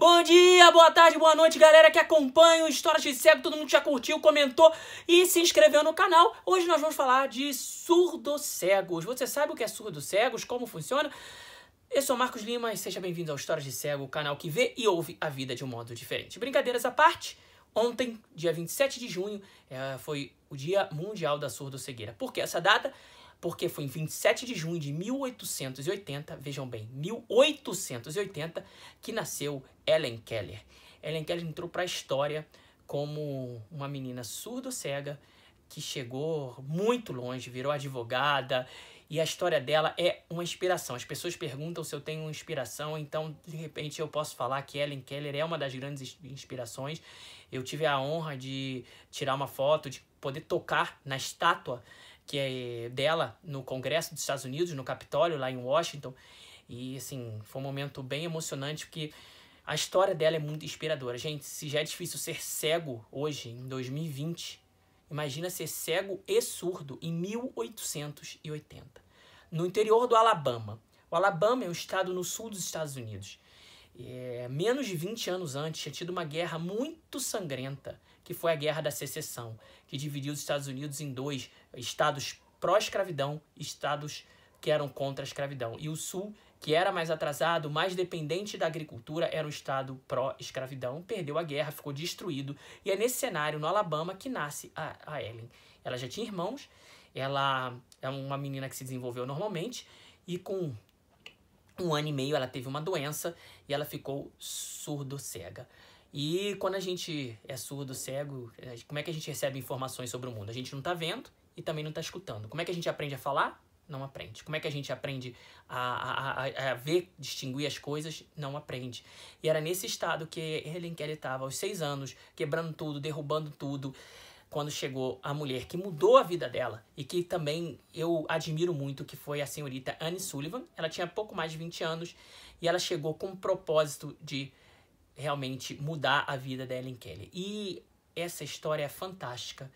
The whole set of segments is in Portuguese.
Bom dia, boa tarde, boa noite, galera que acompanha o Histórias de Cego. Todo mundo já curtiu, comentou e se inscreveu no canal. Hoje nós vamos falar de surdo-cegos. Você sabe o que é surdo-cegos? Como funciona? Eu sou Marcos Lima e seja bem-vindo ao Histórias de Cego, o canal que vê e ouve a vida de um modo diferente. Brincadeiras à parte, ontem, dia 27 de junho, eh, foi o Dia Mundial da Surdo-Cegueira. Por que essa data? porque foi em 27 de junho de 1880, vejam bem, 1880, que nasceu Ellen Keller. Ellen Keller entrou para a história como uma menina surdo-cega que chegou muito longe, virou advogada e a história dela é uma inspiração. As pessoas perguntam se eu tenho inspiração, então de repente eu posso falar que Ellen Keller é uma das grandes inspirações. Eu tive a honra de tirar uma foto, de poder tocar na estátua que é dela no Congresso dos Estados Unidos, no Capitólio, lá em Washington. E assim, foi um momento bem emocionante porque a história dela é muito inspiradora. Gente, se já é difícil ser cego hoje, em 2020, imagina ser cego e surdo em 1880, no interior do Alabama. O Alabama é um estado no sul dos Estados Unidos. É, menos de 20 anos antes, tinha tido uma guerra muito sangrenta que foi a Guerra da Secessão, que dividiu os Estados Unidos em dois estados pró-escravidão e estados que eram contra a escravidão. E o Sul, que era mais atrasado, mais dependente da agricultura, era um estado pró-escravidão, perdeu a guerra, ficou destruído. E é nesse cenário, no Alabama, que nasce a, a Ellen. Ela já tinha irmãos, ela é uma menina que se desenvolveu normalmente, e com um ano e meio ela teve uma doença e ela ficou surdo-cega. E quando a gente é surdo, cego, é, como é que a gente recebe informações sobre o mundo? A gente não está vendo e também não está escutando. Como é que a gente aprende a falar? Não aprende. Como é que a gente aprende a, a, a ver, distinguir as coisas? Não aprende. E era nesse estado que Helen Keller estava, aos seis anos, quebrando tudo, derrubando tudo, quando chegou a mulher que mudou a vida dela e que também eu admiro muito, que foi a senhorita Anne Sullivan. Ela tinha pouco mais de 20 anos e ela chegou com o propósito de realmente mudar a vida da Ellen Keller. E essa história é fantástica.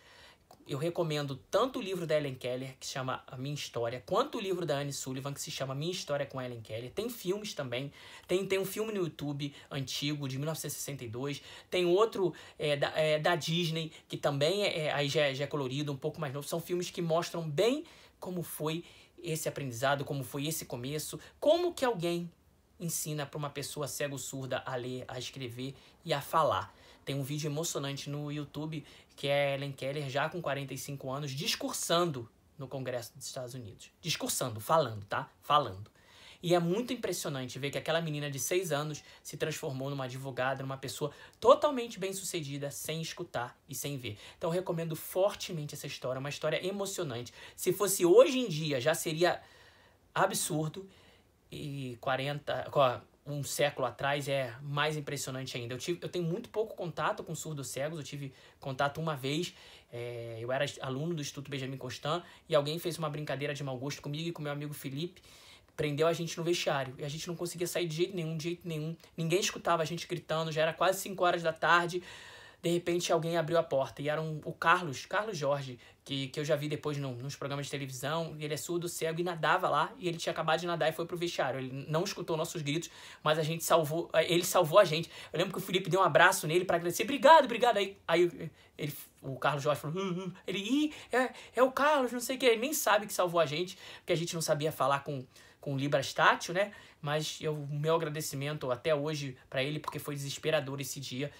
Eu recomendo tanto o livro da Ellen Keller, que se chama A Minha História, quanto o livro da Anne Sullivan, que se chama Minha História com Ellen Keller. Tem filmes também. Tem, tem um filme no YouTube antigo, de 1962. Tem outro é, da, é, da, Disney, que também é, é aí já, é, já é colorido, um pouco mais novo. São filmes que mostram bem como foi esse aprendizado, como foi esse começo, como que alguém ensina para uma pessoa cego surda a ler, a escrever e a falar. Tem um vídeo emocionante no YouTube que é Ellen Keller já com 45 anos discursando no Congresso dos Estados Unidos. Discursando, falando, tá? Falando. E é muito impressionante ver que aquela menina de 6 anos se transformou numa advogada, numa pessoa totalmente bem-sucedida, sem escutar e sem ver. Então recomendo fortemente essa história, uma história emocionante. Se fosse hoje em dia, já seria absurdo e 40, um século atrás é mais impressionante ainda. Eu, tive, eu tenho muito pouco contato com surdos cegos, eu tive contato uma vez, é, eu era aluno do Instituto Benjamin Constant e alguém fez uma brincadeira de mau gosto comigo e com meu amigo Felipe, prendeu a gente no vestiário e a gente não conseguia sair de jeito nenhum, de jeito nenhum. Ninguém escutava a gente gritando, já era quase 5 horas da tarde de repente alguém abriu a porta e era um, o Carlos, Carlos Jorge, que, que eu já vi depois no, nos programas de televisão, ele é surdo, cego e nadava lá, e ele tinha acabado de nadar e foi pro vestiário. Ele não escutou nossos gritos, mas a gente salvou, ele salvou a gente. Eu lembro que o Felipe deu um abraço nele para agradecer, obrigado, obrigado. Aí, aí ele, o Carlos Jorge falou, hum, hum. ele, Ih, é, é o Carlos, não sei o que, ele nem sabe que salvou a gente, porque a gente não sabia falar com, com Libras tátil, né? Mas o meu agradecimento até hoje para ele, porque foi desesperador esse dia.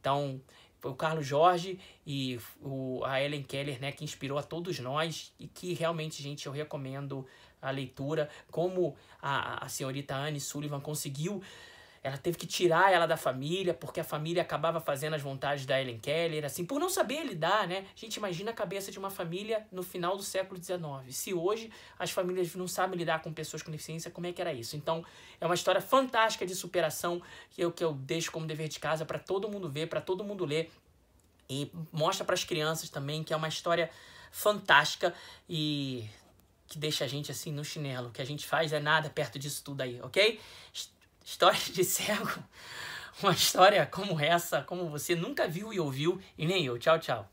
Então, foi o Carlos Jorge e o, a Ellen Keller, né, que inspirou a todos nós e que realmente, gente, eu recomendo a leitura, como a, a senhorita Anne Sullivan conseguiu ela teve que tirar ela da família, porque a família acabava fazendo as vontades da Ellen Keller, assim, por não saber lidar, né? A gente imagina a cabeça de uma família no final do século XIX. Se hoje as famílias não sabem lidar com pessoas com deficiência, como é que era isso? Então, é uma história fantástica de superação que eu, que eu deixo como dever de casa para todo mundo ver, para todo mundo ler. E mostra para as crianças também que é uma história fantástica e que deixa a gente assim no chinelo. O que a gente faz é nada perto disso tudo aí, ok? História de cego. Uma história como essa, como você nunca viu e ouviu, e nem eu. Tchau, tchau.